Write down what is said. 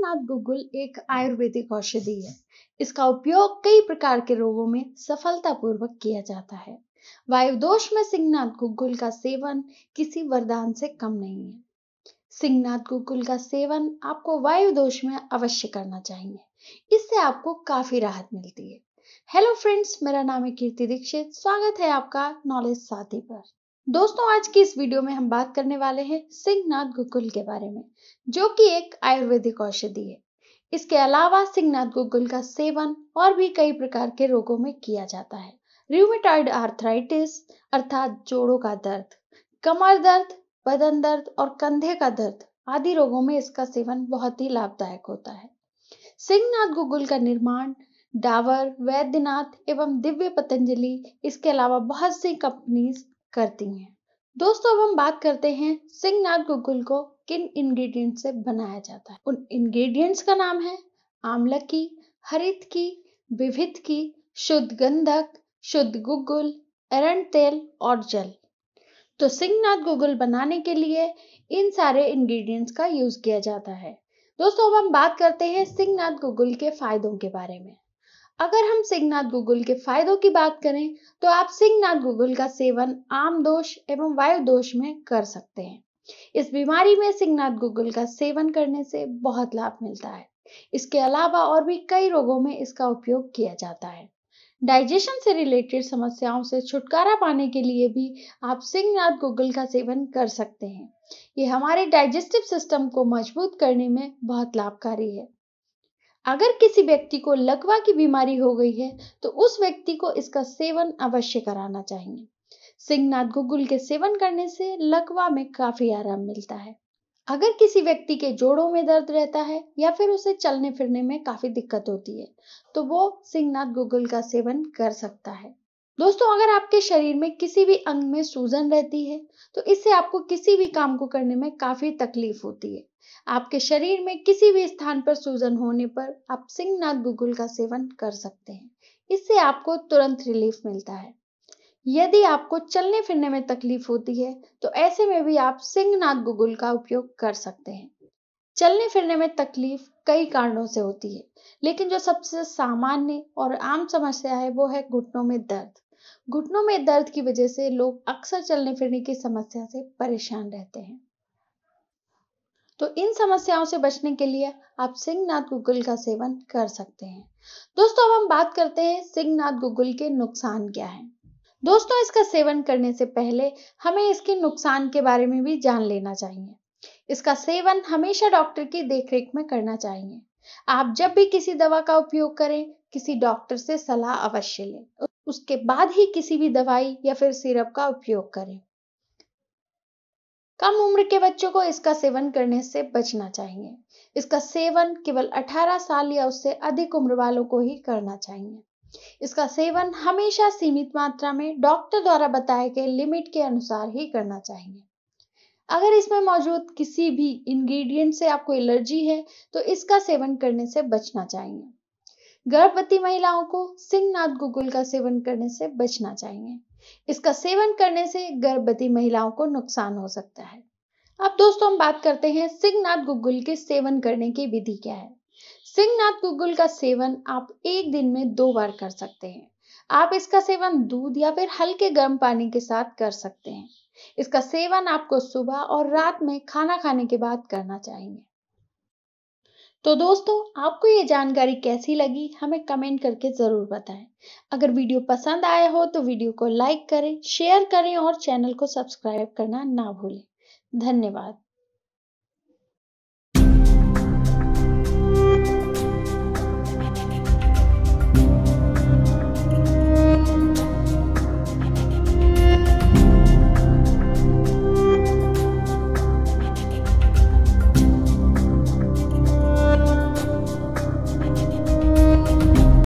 कमलनाथ गुगुल एक आयुर्वेदिक औषधि है इसका उपयोग कई प्रकार के रोगों में सफलतापूर्वक किया जाता है वायु दोष में सिंहनाथ गुगुल का सेवन किसी वरदान से कम नहीं है सिंहनाथ गुगुल का सेवन आपको वायु दोष में अवश्य करना चाहिए इससे आपको काफी राहत मिलती है हेलो फ्रेंड्स मेरा नाम है कीर्ति दीक्षित स्वागत है आपका नॉलेज साथी पर दोस्तों आज की इस वीडियो में हम बात करने वाले हैं सिंहनाथ गुगुल के बारे में जो कि एक आयुर्वेदिक औषधि है इसके अलावा सिंहनाथ गुगुल का सेवन और भी कई प्रकार के रोगों में किया जाता है रूमेटॉइड आर्थराइटिस अर्थात जोड़ों का दर्द कमर दर्द बदन दर्द और कंधे का दर्द आदि रोगों में इसका सेवन बहुत ही लाभदायक होता है सिंहनाथ गुगुल का निर्माण डावर वैद्यनाथ एवं दिव्य पतंजलि इसके अलावा बहुत सी कंपनीज करती हैं दोस्तों अब हम बात करते हैं सिंगनाथ गुगुल को किन इंग्रेडिएंट से बनाया जाता है उन इंग्रेडिएंट्स का नाम है आमला की हरित की विभित की शुद्ध गंधक शुद्ध गुगुल एरन तेल और जल तो सिंगनाथ गुगुल बनाने के लिए इन सारे इंग्रेडिएंट्स का यूज किया जाता है दोस्तों अब हम बात करते हैं सिंगनाथ गुगुल के फायदों के बारे में अगर हम सिंगनाथ गूगल के फायदों की बात करें तो आप सिंगनाथ गूगल का सेवन आम दोष एवं वायु दोष में कर सकते हैं इस बीमारी में सिंगनाथ गूगल का सेवन करने से बहुत लाभ मिलता है इसके अलावा और भी कई रोगों में इसका उपयोग किया जाता है डाइजेशन से रिलेटेड समस्याओं से छुटकारा पाने के लिए भी आप सिंगनाथ गूगल का सेवन कर सकते हैं ये हमारे डाइजेस्टिव सिस्टम को मजबूत करने में बहुत लाभकारी है अगर किसी व्यक्ति को लकवा की बीमारी हो गई है तो उस व्यक्ति को इसका सेवन अवश्य कराना चाहिए सिंहनाथ गुगुल के सेवन करने से लकवा में काफी आराम मिलता है अगर किसी व्यक्ति के जोड़ों में दर्द रहता है या फिर उसे चलने फिरने में काफी दिक्कत होती है तो वो सिंहनाथ गुगुल का सेवन कर सकता है दोस्तों अगर आपके शरीर में किसी भी अंग में सूजन रहती है तो इससे आपको किसी भी काम को करने में काफी तकलीफ होती है आपके शरीर में किसी भी स्थान पर सूजन होने पर आप सिंहनाथ गुगुल का सेवन कर सकते हैं इससे आपको तुरंत रिलीफ मिलता है यदि आपको चलने फिरने में तकलीफ होती है तो ऐसे में भी आप सिंहनाथ गुगुल का उपयोग कर सकते हैं चलने फिरने में तकलीफ कई कारणों से होती है लेकिन जो सबसे सामान्य और आम समस्या है वो है घुटनों में दर्द घुटनों में दर्द की वजह से लोग अक्सर चलने फिरने की समस्या से परेशान रहते हैं तो इन समस्याओं से बचने के लिए आप सिंहनाथ गुगुल का सेवन कर सकते हैं दोस्तों अब हम बात करते हैं सिंहनाथ गुगुल के नुकसान क्या है दोस्तों इसका सेवन करने से पहले हमें इसके नुकसान के बारे में भी जान लेना चाहिए इसका सेवन हमेशा डॉक्टर की देखरेख में करना चाहिए आप जब भी किसी दवा का उपयोग करें किसी डॉक्टर से सलाह अवश्य लें उसके बाद ही किसी भी दवाई या फिर सिरप का उपयोग करें कम उम्र के बच्चों को इसका सेवन करने से बचना चाहिए इसका सेवन केवल 18 साल या उससे अधिक उम्र वालों को ही करना चाहिए इसका सेवन हमेशा सीमित मात्रा में डॉक्टर द्वारा बताए गए लिमिट के अनुसार ही करना चाहिए अगर इसमें मौजूद किसी भी इंग्रेडिएंट से आपको एलर्जी है तो इसका सेवन करने से बचना चाहिए गर्भवती महिलाओं को सिंहनाथ गुगुल का सेवन करने से बचना चाहिए इसका सेवन करने से गर्भवती महिलाओं को नुकसान हो सकता है अब दोस्तों हम बात करते हैं सिंहनाथ गुग्गुल के सेवन करने की विधि क्या है सिंहनाथ गुग्गुल का सेवन आप एक दिन में दो बार कर सकते हैं आप इसका सेवन दूध या फिर हल्के गर्म पानी के साथ कर सकते हैं इसका सेवन आपको सुबह और रात में खाना खाने के बाद करना चाहिए तो दोस्तों आपको ये जानकारी कैसी लगी हमें कमेंट करके ज़रूर बताएं अगर वीडियो पसंद आया हो तो वीडियो को लाइक करें शेयर करें और चैनल को सब्सक्राइब करना ना भूलें धन्यवाद